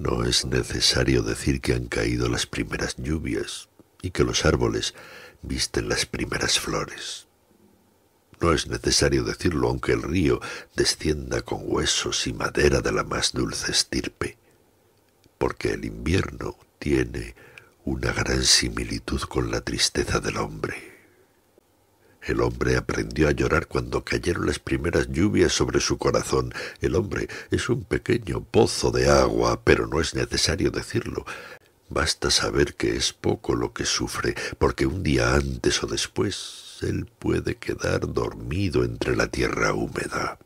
No es necesario decir que han caído las primeras lluvias y que los árboles visten las primeras flores. No es necesario decirlo aunque el río descienda con huesos y madera de la más dulce estirpe, porque el invierno tiene una gran similitud con la tristeza del hombre. El hombre aprendió a llorar cuando cayeron las primeras lluvias sobre su corazón. El hombre es un pequeño pozo de agua, pero no es necesario decirlo. Basta saber que es poco lo que sufre, porque un día antes o después él puede quedar dormido entre la tierra húmeda.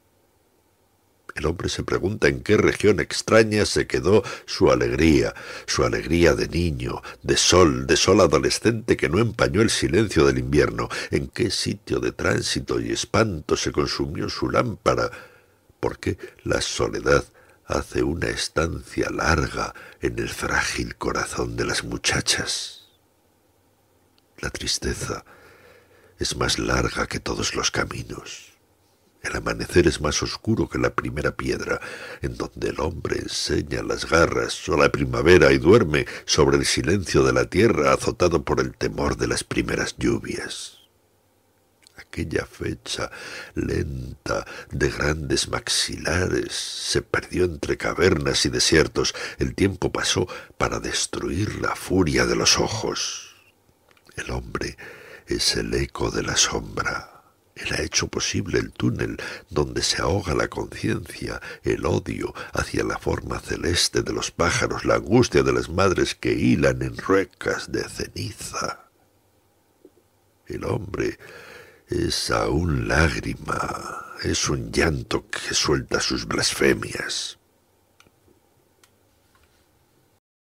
El hombre se pregunta en qué región extraña se quedó su alegría, su alegría de niño, de sol, de sol adolescente que no empañó el silencio del invierno, en qué sitio de tránsito y espanto se consumió su lámpara, porque la soledad hace una estancia larga en el frágil corazón de las muchachas. La tristeza es más larga que todos los caminos. El amanecer es más oscuro que la primera piedra, en donde el hombre enseña las garras o la primavera y duerme sobre el silencio de la tierra azotado por el temor de las primeras lluvias. Aquella fecha lenta de grandes maxilares se perdió entre cavernas y desiertos. El tiempo pasó para destruir la furia de los ojos. El hombre es el eco de la sombra hecho posible el túnel donde se ahoga la conciencia, el odio hacia la forma celeste de los pájaros, la angustia de las madres que hilan en ruecas de ceniza. El hombre es aún lágrima, es un llanto que suelta sus blasfemias.